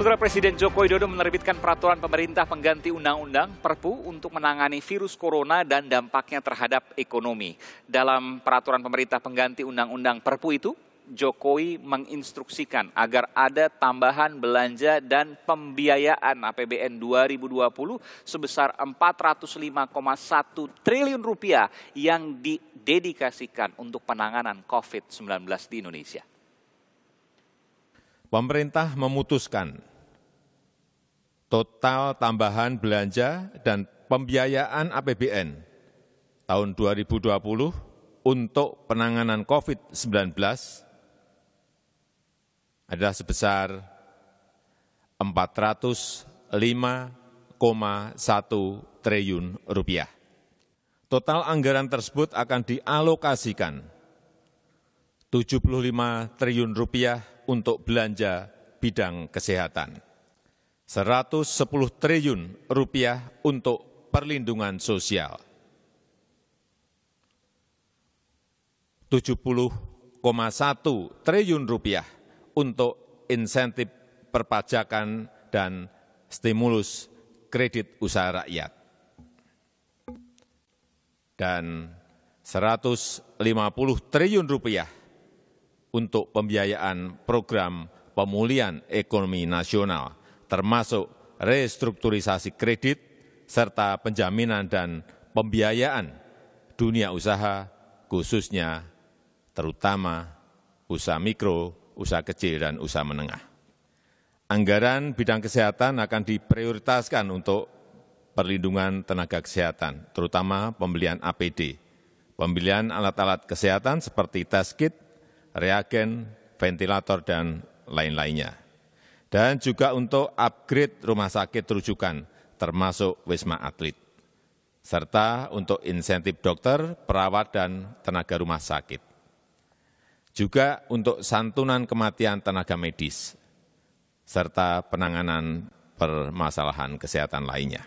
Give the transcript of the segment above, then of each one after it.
Saudara Presiden Joko Widodo menerbitkan peraturan pemerintah pengganti undang-undang Perpu untuk menangani virus corona dan dampaknya terhadap ekonomi. Dalam peraturan pemerintah pengganti undang-undang Perpu itu, Jokowi menginstruksikan agar ada tambahan belanja dan pembiayaan APBN 2020 sebesar 405,1 triliun rupiah yang didedikasikan untuk penanganan COVID-19 di Indonesia. Pemerintah memutuskan total tambahan belanja dan pembiayaan APBN tahun 2020 untuk penanganan COVID-19 adalah sebesar 405,1 triliun rupiah. Total anggaran tersebut akan dialokasikan 75 triliun rupiah untuk belanja bidang kesehatan. 110 triliun rupiah untuk perlindungan sosial, 70,1 triliun rupiah untuk insentif perpajakan dan stimulus kredit usaha rakyat, dan 150 triliun rupiah untuk pembiayaan program pemulihan ekonomi nasional termasuk restrukturisasi kredit serta penjaminan dan pembiayaan dunia usaha khususnya terutama usaha mikro, usaha kecil, dan usaha menengah. Anggaran bidang kesehatan akan diprioritaskan untuk perlindungan tenaga kesehatan, terutama pembelian APD, pembelian alat-alat kesehatan seperti test kit, reagen, ventilator, dan lain-lainnya dan juga untuk upgrade rumah sakit rujukan, termasuk Wisma Atlet, serta untuk insentif dokter, perawat, dan tenaga rumah sakit. Juga untuk santunan kematian tenaga medis, serta penanganan permasalahan kesehatan lainnya.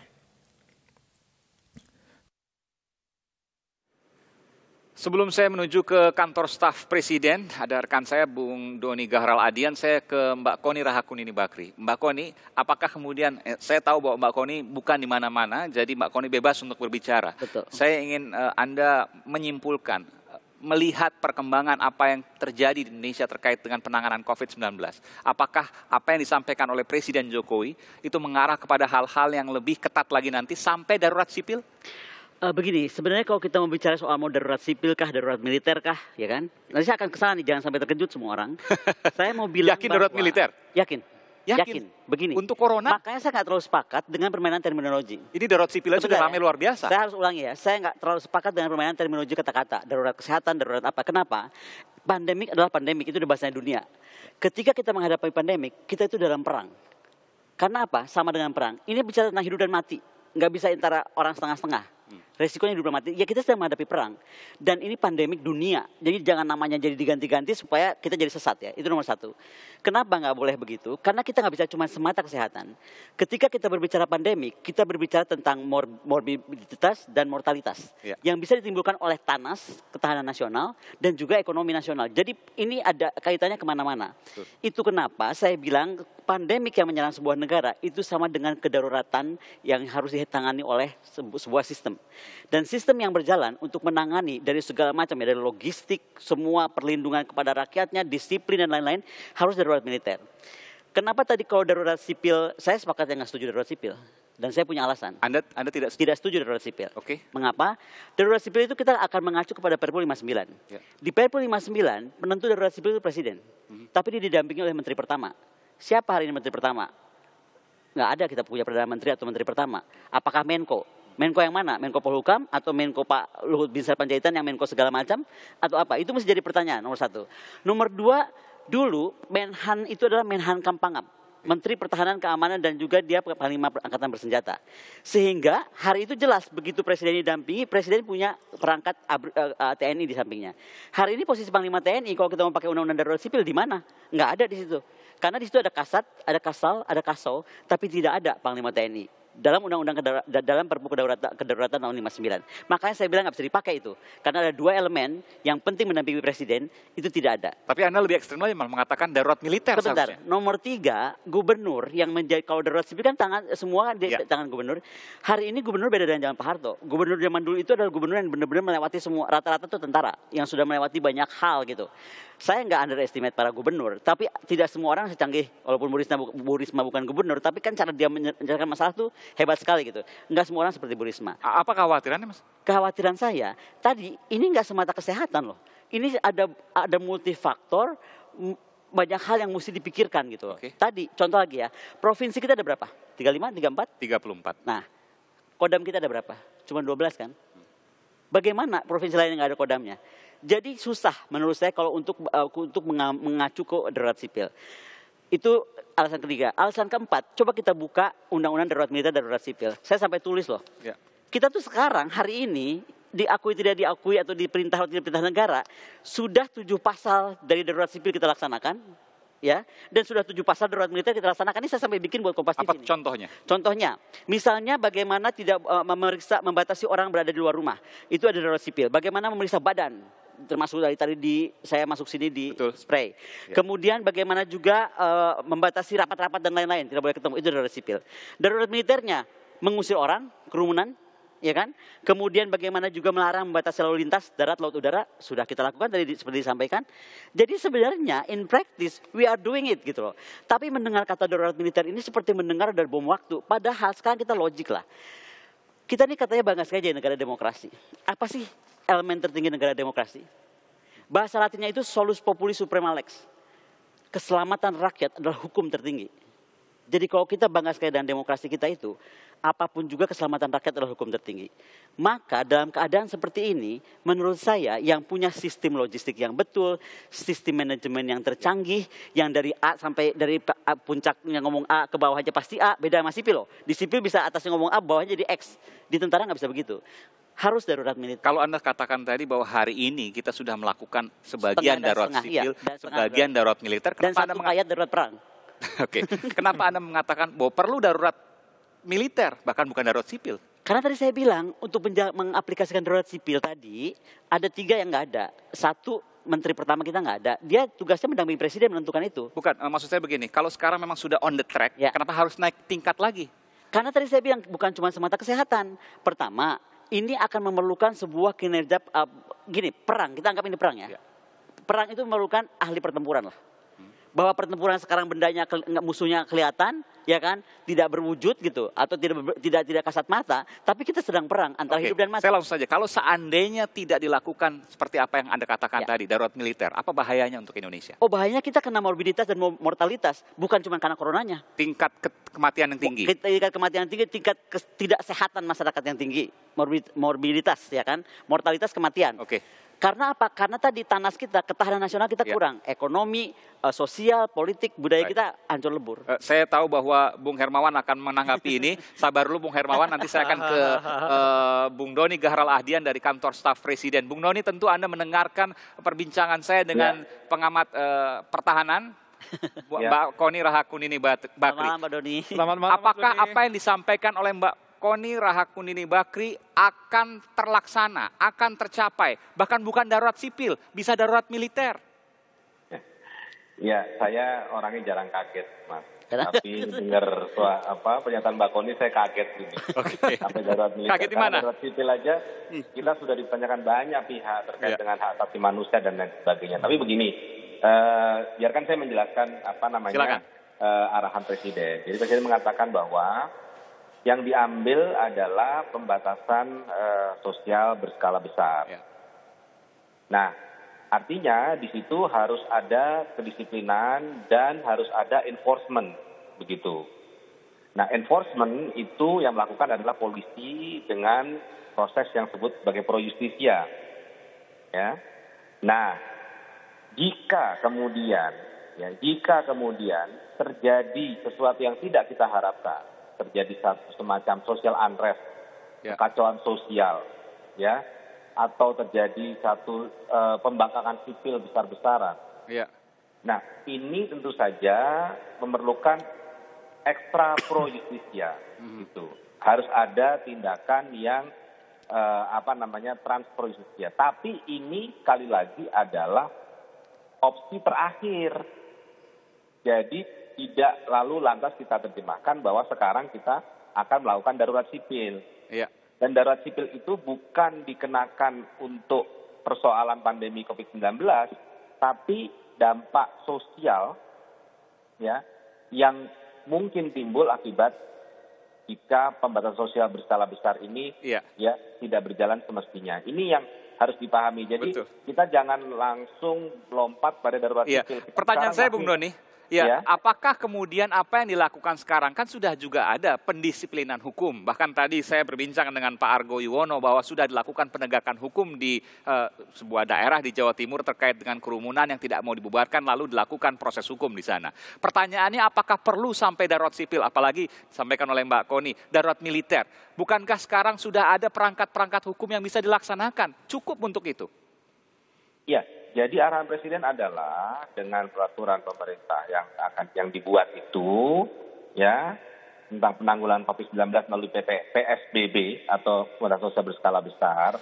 Sebelum saya menuju ke kantor staf presiden, ada rekan saya Bung Doni Gahral Adian, saya ke Mbak Koni Rahakunini Bakri. Mbak Koni, apakah kemudian eh, saya tahu bahwa Mbak Koni bukan di mana-mana, jadi Mbak Koni bebas untuk berbicara. Betul. Saya ingin eh, Anda menyimpulkan eh, melihat perkembangan apa yang terjadi di Indonesia terkait dengan penanganan COVID-19. Apakah apa yang disampaikan oleh Presiden Jokowi itu mengarah kepada hal-hal yang lebih ketat lagi nanti sampai darurat sipil? Uh, begini, sebenarnya kalau kita mau bicara soal mau darurat sipil kah, darurat militer kah, ya kan? Nanti saya akan kesana nih, jangan sampai terkejut semua orang. saya mau bilang Yakin bahwa, militer? Yakin. Yakin. Yakin. Begini. Untuk corona? Makanya saya nggak terlalu sepakat dengan permainan terminologi. Ini darurat sipil ya sudah ramai luar biasa. Saya harus ulangi ya, saya nggak terlalu sepakat dengan permainan terminologi kata-kata. Darurat kesehatan, darurat apa. Kenapa? Pandemik adalah pandemik, itu udah bahasanya dunia. Ketika kita menghadapi pandemik, kita itu dalam perang. Karena apa? Sama dengan perang. Ini bicara tentang hidup dan mati. Nggak bisa antara orang setengah-setengah. Resikonya diplomatik. mati. Ya kita sedang menghadapi perang. Dan ini pandemik dunia. Jadi jangan namanya jadi diganti-ganti supaya kita jadi sesat ya. Itu nomor satu. Kenapa nggak boleh begitu? Karena kita nggak bisa cuma semata kesehatan. Ketika kita berbicara pandemik, kita berbicara tentang mor morbiditas dan mortalitas. Ya. Yang bisa ditimbulkan oleh tanas, ketahanan nasional, dan juga ekonomi nasional. Jadi ini ada kaitannya kemana-mana. Itu kenapa saya bilang pandemik yang menyerang sebuah negara itu sama dengan kedaruratan yang harus ditangani oleh sebu sebuah sistem. Dan sistem yang berjalan untuk menangani dari segala macam ya dari logistik, semua perlindungan kepada rakyatnya, disiplin dan lain-lain harus darurat militer. Kenapa tadi kalau darurat sipil, saya sepakat yang nggak setuju darurat sipil. Dan saya punya alasan. Anda, anda tidak setuju? Tidak setuju darurat sipil. Oke. Okay. Mengapa? Darurat sipil itu kita akan mengacu kepada Perpu 59. Yeah. Di Perpu 59, penentu darurat sipil itu presiden. Mm -hmm. Tapi dia didampingi oleh menteri pertama. Siapa hari ini menteri pertama? Nggak ada kita punya Perdana Menteri atau Menteri Pertama. Apakah Menko? Menko yang mana? Menko Polhukam atau Menko Pak Luhut Binsar Panjaitan yang Menko segala macam atau apa? Itu mesti jadi pertanyaan nomor satu. Nomor dua, dulu Menhan itu adalah Menhan Kampangam. Menteri Pertahanan Keamanan dan juga dia Panglima Angkatan Bersenjata. Sehingga hari itu jelas begitu Presiden didampingi, Presiden punya perangkat eh, eh, TNI di sampingnya. Hari ini posisi Panglima TNI kalau kita mau pakai Undang-Undang Darurat Sipil di mana? Enggak ada di situ. Karena di situ ada kasat, ada kasal, ada kaso, tapi tidak ada Panglima TNI dalam undang-undang dalam perpu kedaruratan, kedaruratan tahun 59. Makanya saya bilang nggak bisa dipakai itu karena ada dua elemen yang penting mendampingi presiden itu tidak ada. Tapi Anda lebih ekstrem lagi malah mengatakan darurat militer Sebentar, nomor tiga gubernur yang menjadi kalau darurat sipil kan tangan semua kan di ya. tangan gubernur. Hari ini gubernur beda dengan zaman Pak Harto. Gubernur zaman dulu itu adalah gubernur yang benar-benar melewati semua rata-rata itu tentara yang sudah melewati banyak hal gitu. Saya nggak underestimate para gubernur, tapi tidak semua orang secanggih walaupun Bu Bu Risma bukan gubernur, tapi kan cara dia menyelesaikan masalah tuh hebat sekali gitu. Enggak semua orang seperti Bu Risma. Apa kekhawatirannya Mas? Kekhawatiran saya tadi ini enggak semata kesehatan loh. Ini ada ada multifaktor banyak hal yang mesti dipikirkan gitu loh. Okay. Tadi contoh lagi ya, provinsi kita ada berapa? 35, 34? 34. Nah, kodam kita ada berapa? Cuma 12 kan? Bagaimana provinsi lain yang nggak ada kodamnya? Jadi susah menurut saya kalau untuk eh, untuk mengacu ke darurat sipil. Itu alasan ketiga. Alasan keempat, coba kita buka undang-undang darurat militer dan darurat sipil. Saya sampai tulis loh. Ya. Kita tuh sekarang hari ini diakui tidak diakui atau diperintah atau tidak diperintah negara sudah tujuh pasal dari darurat sipil kita laksanakan ya dan sudah tujuh pasal darurat militer kita laksanakan ini saya sampai bikin buat kompas apa ini. contohnya contohnya misalnya bagaimana tidak eh, memeriksa membatasi orang berada di luar rumah itu ada darurat sipil bagaimana memeriksa badan termasuk dari tadi di saya masuk sini di Betul. spray. Ya. Kemudian bagaimana juga uh, membatasi rapat-rapat dan lain-lain, tidak boleh ketemu itu darurat sipil. Darurat militernya mengusir orang, kerumunan, ya kan? Kemudian bagaimana juga melarang membatasi lalu lintas darat, laut, udara sudah kita lakukan tadi seperti disampaikan. Jadi sebenarnya in practice we are doing it gitu loh. Tapi mendengar kata darurat militer ini seperti mendengar dari bom waktu. Padahal sekarang kita logik lah. Kita ini katanya bangga sekali jadi negara demokrasi. Apa sih elemen tertinggi negara demokrasi? Bahasa latinnya itu solus populi suprema lex. Keselamatan rakyat adalah hukum tertinggi. Jadi kalau kita bangga sekali dengan demokrasi kita itu, apapun juga keselamatan rakyat adalah hukum tertinggi. Maka dalam keadaan seperti ini, menurut saya yang punya sistem logistik yang betul, sistem manajemen yang tercanggih, yang dari A sampai dari puncak yang ngomong A ke bawah aja pasti A, beda sama sipil loh. Di sipil bisa atasnya ngomong A, bawahnya jadi X. Di tentara nggak bisa begitu harus darurat militer. Kalau Anda katakan tadi bahwa hari ini kita sudah melakukan sebagian darurat militer, iya. sipil, iya, sebagian darurat militer, dan satu Anda mengayat darurat perang. Oke, kenapa Anda mengatakan bahwa perlu darurat militer, bahkan bukan darurat sipil? Karena tadi saya bilang untuk mengaplikasikan darurat sipil tadi ada tiga yang nggak ada. Satu menteri pertama kita nggak ada. Dia tugasnya mendampingi presiden menentukan itu. Bukan, eh, maksud saya begini. Kalau sekarang memang sudah on the track, ya. kenapa harus naik tingkat lagi? Karena tadi saya bilang bukan cuma semata kesehatan. Pertama, ini akan memerlukan sebuah kinerja uh, gini perang. Kita anggap ini perang ya. ya. Perang itu memerlukan ahli pertempuran lah bahwa pertempuran sekarang bendanya musuhnya kelihatan, ya kan, tidak berwujud gitu atau tidak tidak tidak kasat mata, tapi kita sedang perang antara Oke, hidup dan mati. Saya langsung saja, kalau seandainya tidak dilakukan seperti apa yang Anda katakan ya. tadi darurat militer, apa bahayanya untuk Indonesia? Oh, bahayanya kita kena morbiditas dan mortalitas, bukan cuma karena coronanya. Tingkat ke kematian yang tinggi. Tingkat kematian yang tinggi, tingkat ketidaksehatan masyarakat yang tinggi, morbid morbiditas ya kan, mortalitas kematian. Oke. Karena apa? Karena tadi tanah kita, ketahanan nasional kita ya. kurang. Ya. Ekonomi, eh, sosial, politik, budaya Baik. kita hancur lebur. Eh, saya tahu bahwa Bung Hermawan akan menanggapi ini. Sabar dulu Bung Hermawan, nanti saya akan ke uh, Bung Doni Gahral Ahdian dari kantor staf presiden. Bung Doni tentu Anda mendengarkan perbincangan saya dengan ya. pengamat uh, pertahanan Mbak ya. Koni ini, Bakri. Selamat malam Mbak Doni. Selamat malam. Apakah apa yang disampaikan oleh Mbak Koni Rahakunini Bakri akan terlaksana, akan tercapai. Bahkan bukan darurat sipil, bisa darurat militer. Ya, saya orangnya jarang kaget, Mas. Tapi dengar apa pernyataan Mbak Koni saya kaget ini. Okay. darurat militer. Kaget mana? Darurat sipil aja hmm. kita sudah ditanyakan banyak pihak terkait ya. dengan hak asasi manusia dan lain sebagainya. Tapi begini, uh, biarkan saya menjelaskan apa namanya Uh, arahan presiden. Jadi presiden mengatakan bahwa yang diambil adalah pembatasan uh, sosial berskala besar. Ya. Nah, artinya di situ harus ada kedisiplinan dan harus ada enforcement, begitu. Nah, enforcement itu yang melakukan adalah polisi dengan proses yang disebut sebagai pro justisia. Ya. Nah, jika kemudian ya jika kemudian terjadi sesuatu yang tidak kita harapkan terjadi satu semacam social unrest, ya. kekacauan sosial, ya, atau terjadi satu eh, pembangkangan sipil besar-besaran. Ya. Nah, ini tentu saja memerlukan ekstra pro justisia, mhm. gitu. Harus ada tindakan yang eh, apa namanya trans pro justisia. Tapi ini sekali lagi adalah opsi terakhir. Jadi tidak lalu lantas kita terjemahkan bahwa sekarang kita akan melakukan darurat sipil. Iya. Dan darurat sipil itu bukan dikenakan untuk persoalan pandemi COVID-19, tapi dampak sosial ya yang mungkin timbul akibat jika pembatasan sosial berskala besar ini iya. ya tidak berjalan semestinya. Ini yang harus dipahami. Jadi Betul. kita jangan langsung lompat pada darurat iya. sipil. Pertanyaan Sekarang saya, Bung Doni, Ya, ya, apakah kemudian apa yang dilakukan sekarang kan sudah juga ada pendisiplinan hukum. Bahkan tadi saya berbincang dengan Pak Argo Yuwono bahwa sudah dilakukan penegakan hukum di uh, sebuah daerah di Jawa Timur terkait dengan kerumunan yang tidak mau dibubarkan lalu dilakukan proses hukum di sana. Pertanyaannya apakah perlu sampai darurat sipil apalagi sampaikan oleh Mbak Koni darurat militer. Bukankah sekarang sudah ada perangkat-perangkat hukum yang bisa dilaksanakan? Cukup untuk itu. Ya, jadi arahan presiden adalah dengan peraturan pemerintah yang akan yang dibuat itu ya tentang penanggulangan COVID-19 melalui PP, PSBB atau pembatasan sosial berskala besar,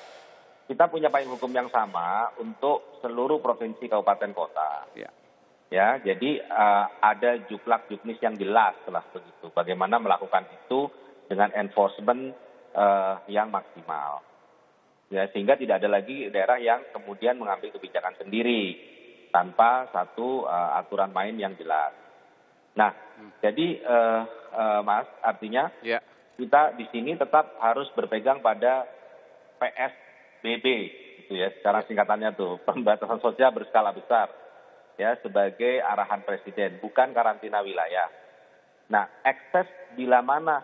kita punya payung hukum yang sama untuk seluruh provinsi kabupaten kota. Ya, ya jadi uh, ada juklak juknis yang jelas setelah begitu. Bagaimana melakukan itu dengan enforcement uh, yang maksimal ya sehingga tidak ada lagi daerah yang kemudian mengambil kebijakan sendiri tanpa satu uh, aturan main yang jelas. Nah, hmm. jadi uh, uh, Mas, artinya yeah. kita di sini tetap harus berpegang pada PSBB gitu ya, secara ya. singkatannya tuh pembatasan sosial berskala besar ya sebagai arahan presiden, bukan karantina wilayah. Nah, ekses bila mana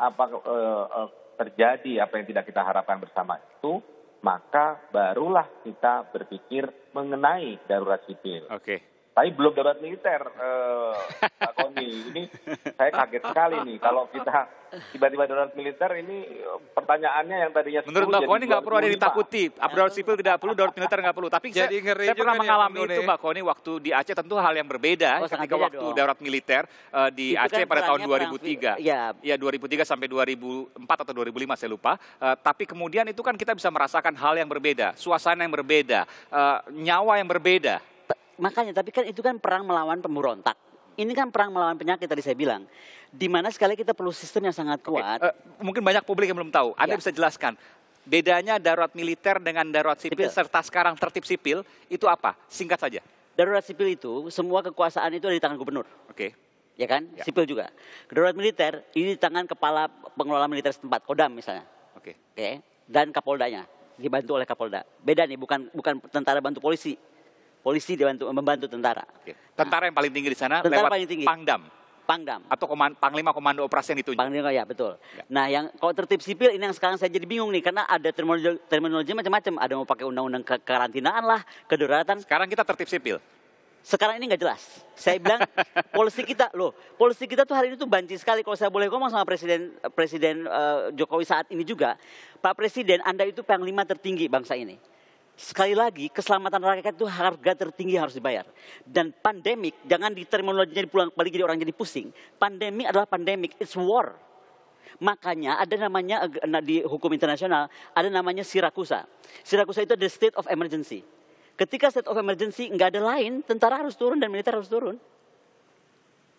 apa uh, terjadi apa yang tidak kita harapkan bersama itu, maka barulah kita berpikir mengenai darurat sipil. Okay tapi belum darurat militer eh, Pak Koni. Ini saya kaget sekali nih kalau kita tiba-tiba darurat militer ini pertanyaannya yang tadinya menurut Pak Koni nggak perlu ada yang ditakuti. darurat sipil tidak perlu, darurat militer nggak perlu. Tapi jadi saya, saya pernah mengalami itu Pak Koni waktu di Aceh tentu hal yang berbeda oh, ketika waktu dong. darurat militer uh, di itu kan Aceh kan pada tahun 2003. Ya. ya 2003 sampai 2004 atau 2005 saya lupa. Uh, tapi kemudian itu kan kita bisa merasakan hal yang berbeda, suasana yang berbeda, uh, nyawa yang berbeda Makanya, tapi kan itu kan perang melawan pemberontak. Ini kan perang melawan penyakit tadi saya bilang. Di mana sekali kita perlu sistem yang sangat kuat. okay. uh, eh, mungkin banyak publik yang belum tahu. Anda ya. bisa jelaskan bedanya darurat militer dengan darurat sipil, sipil serta sekarang tertib sipil itu apa? Singkat saja. Darurat sipil itu semua kekuasaan itu ada di tangan gubernur. Oke. Okay ya kan? Ya. Sipil juga. Darurat militer ini di tangan kepala pengelola militer setempat, Kodam misalnya. Oke. Okay. Oke. Okay. Dan Kapoldanya dibantu oleh Kapolda. Beda nih, bukan bukan tentara bantu polisi. Polisi dibantu membantu tentara. Oke. Tentara nah. yang paling tinggi di sana tentara lewat paling tinggi. Pangdam. Pangdam atau komand, panglima komando operasi yang ditunjuk. Panglima ya betul. Ya. Nah yang kalau tertib sipil ini yang sekarang saya jadi bingung nih karena ada terminologi, terminologi macam-macam. Ada mau pakai undang-undang karantinaan lah, kedaruratan. Sekarang kita tertib sipil. Sekarang ini nggak jelas. Saya bilang polisi kita loh, polisi kita tuh hari ini tuh banci sekali. Kalau saya boleh ngomong sama presiden presiden uh, Jokowi saat ini juga, Pak Presiden Anda itu panglima tertinggi bangsa ini Sekali lagi, keselamatan rakyat itu harga tertinggi harus dibayar. Dan pandemik, jangan di terminologinya dipulang balik jadi orang jadi pusing. Pandemi adalah pandemik, it's war. Makanya ada namanya eh, di hukum internasional, ada namanya Sirakusa. Sirakusa itu the state of emergency. Ketika state of emergency nggak ada lain, tentara harus turun dan militer harus turun.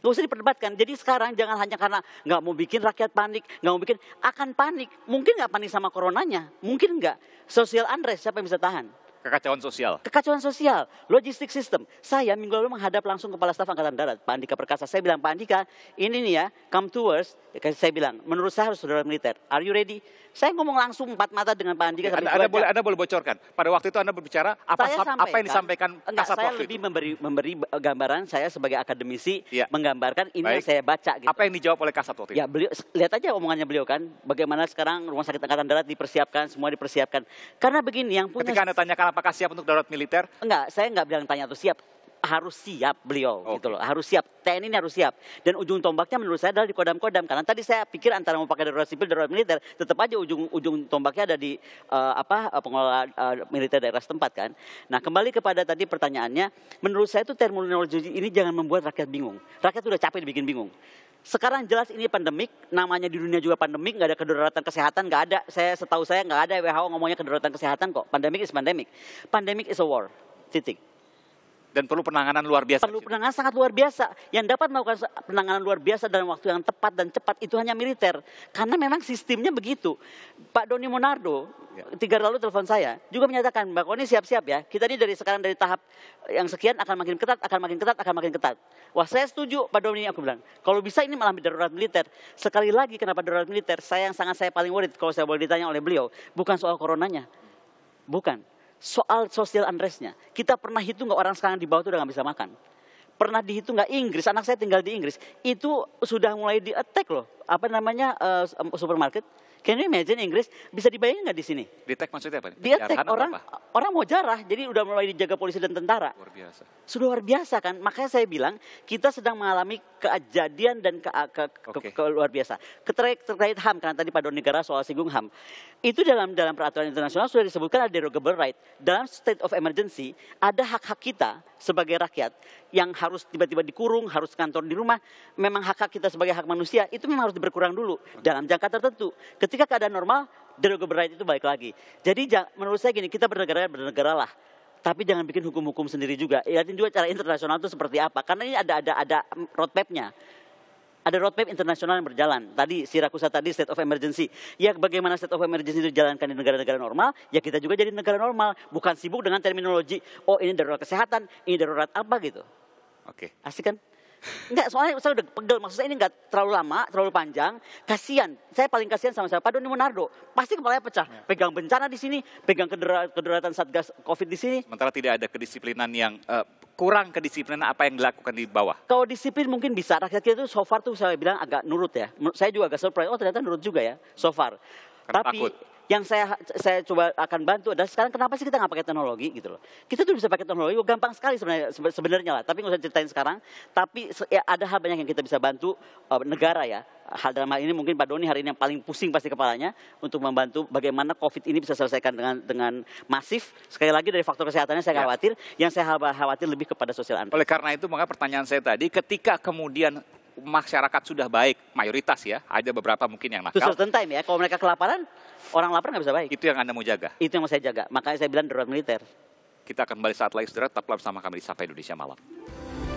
Nggak usah diperdebatkan. Jadi sekarang jangan hanya karena nggak mau bikin rakyat panik, nggak mau bikin akan panik. Mungkin nggak panik sama coronanya, mungkin nggak. Sosial unrest siapa yang bisa tahan? Kekacauan sosial. Kekacauan sosial, logistik sistem. Saya minggu lalu menghadap langsung Kepala Staf Angkatan Darat, Pak Andika Perkasa. Saya bilang, Pak Andika, ini nih ya, come to us. Ya, saya bilang, menurut saya harus saudara militer. Are you ready? Saya ngomong langsung empat mata dengan Pak Andika. Ya, anda, anda, boleh, anda boleh bocorkan. Pada waktu itu Anda berbicara apa, saya sampaikan, apa yang kan- disampaikan enggak, Kasat saya lebih memberi, memberi gambaran saya sebagai akademisi ya. menggambarkan ini Baik. yang saya baca. Gitu. Apa yang dijawab oleh Kasat waktu itu? Ya, beliau, lihat aja omongannya beliau kan. Bagaimana sekarang rumah sakit Angkatan Darat dipersiapkan, semua dipersiapkan. Karena begini yang punya... Ketika Anda tanyakan apakah siap untuk darurat militer? Enggak, saya enggak bilang tanya atau siap harus siap beliau okay. gitu loh. Harus siap. TNI ini harus siap. Dan ujung tombaknya menurut saya adalah di kodam-kodam. Karena tadi saya pikir antara mau pakai darurat sipil, darurat militer, tetap aja ujung ujung tombaknya ada di uh, apa eh, pengelola uh, militer daerah setempat kan. Nah kembali kepada tadi pertanyaannya, menurut saya itu terminologi ini jangan membuat rakyat bingung. Rakyat sudah capek dibikin bingung. Sekarang jelas ini pandemik, namanya di dunia juga pandemik, nggak ada kedaruratan kesehatan, nggak ada. Saya setahu saya nggak ada WHO ngomongnya kedaruratan kesehatan kok. Pandemik is pandemik pandemik is a war. Titik dan perlu penanganan luar biasa. Perlu penanganan sangat luar biasa. Yang dapat melakukan penanganan luar biasa dalam waktu yang tepat dan cepat itu hanya militer. Karena memang sistemnya begitu. Pak Doni Monardo ya. tiga lalu telepon saya juga menyatakan Mbak Koni siap-siap ya. Kita ini dari sekarang dari tahap yang sekian akan makin ketat, akan makin ketat, akan makin ketat. Wah saya setuju Pak Doni aku bilang. Kalau bisa ini malah darurat militer. Sekali lagi kenapa darurat militer? Saya yang sangat saya paling worried kalau saya boleh ditanya oleh beliau. Bukan soal coronanya. Bukan soal sosial unrestnya. Kita pernah hitung nggak orang sekarang di bawah itu udah nggak bisa makan? Pernah dihitung nggak Inggris? Anak saya tinggal di Inggris. Itu sudah mulai di attack loh. Apa namanya uh, supermarket? Can you imagine Inggris? Bisa dibayangin nggak di sini? Di attack maksudnya apa? Di attack orang orang mau jarah, jadi udah mulai dijaga polisi dan tentara. Luar biasa. Sudah luar biasa kan? Makanya saya bilang kita sedang mengalami kejadian dan ke, ke, okay. ke, ke, luar biasa. Keterkait, terkait HAM karena tadi Pak Doni Negara soal singgung HAM. Itu dalam dalam peraturan internasional sudah disebutkan ada derogable right. Dalam state of emergency ada hak-hak kita sebagai rakyat yang harus tiba-tiba dikurung, harus kantor di rumah. Memang hak-hak kita sebagai hak manusia itu memang harus diberkurang dulu dalam jangka tertentu. Ketika keadaan normal, derogable right itu baik lagi. Jadi menurut saya gini, kita bernegara bernegara lah, tapi jangan bikin hukum-hukum sendiri juga. Lihatin juga cara internasional itu seperti apa. Karena ini ada ada ada roadmapnya ada roadmap internasional yang berjalan. Tadi Sirakusa tadi state of emergency. Ya bagaimana state of emergency itu dijalankan di negara-negara normal, ya kita juga jadi negara normal, bukan sibuk dengan terminologi oh ini darurat kesehatan, ini darurat apa gitu. Oke. Okay. Asik kan? Enggak, soalnya saya udah pegel. maksudnya ini enggak terlalu lama, terlalu panjang. Kasian, Saya paling kasihan sama siapa? Doni Monardo. Pasti kepalanya pecah. Ya. Pegang bencana di sini, pegang kederatan Satgas Covid di sini. Sementara tidak ada kedisiplinan yang uh, kurang kedisiplinan apa yang dilakukan di bawah? Kalau disiplin mungkin bisa. Rakyat kita itu so far tuh saya bilang agak nurut ya. Saya juga agak surprise. Oh ternyata nurut juga ya so far. Karena Tapi takut. yang saya saya coba akan bantu adalah sekarang kenapa sih kita nggak pakai teknologi gitu loh. Kita tuh bisa pakai teknologi, gampang sekali sebenarnya sebenarnya lah. Tapi nggak usah ceritain sekarang. Tapi ya, ada hal banyak yang kita bisa bantu uh, negara ya. Hal dalam hal ini mungkin Pak Doni hari ini yang paling pusing pasti kepalanya untuk membantu bagaimana COVID ini bisa selesaikan dengan dengan masif. Sekali lagi dari faktor kesehatannya saya ya. khawatir, yang saya khawatir lebih kepada sosial. anda. Oleh karena itu maka pertanyaan saya tadi, ketika kemudian masyarakat sudah baik, mayoritas ya, ada beberapa mungkin yang nakal. Itu time ya, kalau mereka kelaparan, orang lapar nggak bisa baik. Itu yang Anda mau jaga? Itu yang mau saya jaga, makanya saya bilang darurat militer. Kita akan kembali saat lagi, saudara, tetaplah bersama kami di Sapa Indonesia Malam.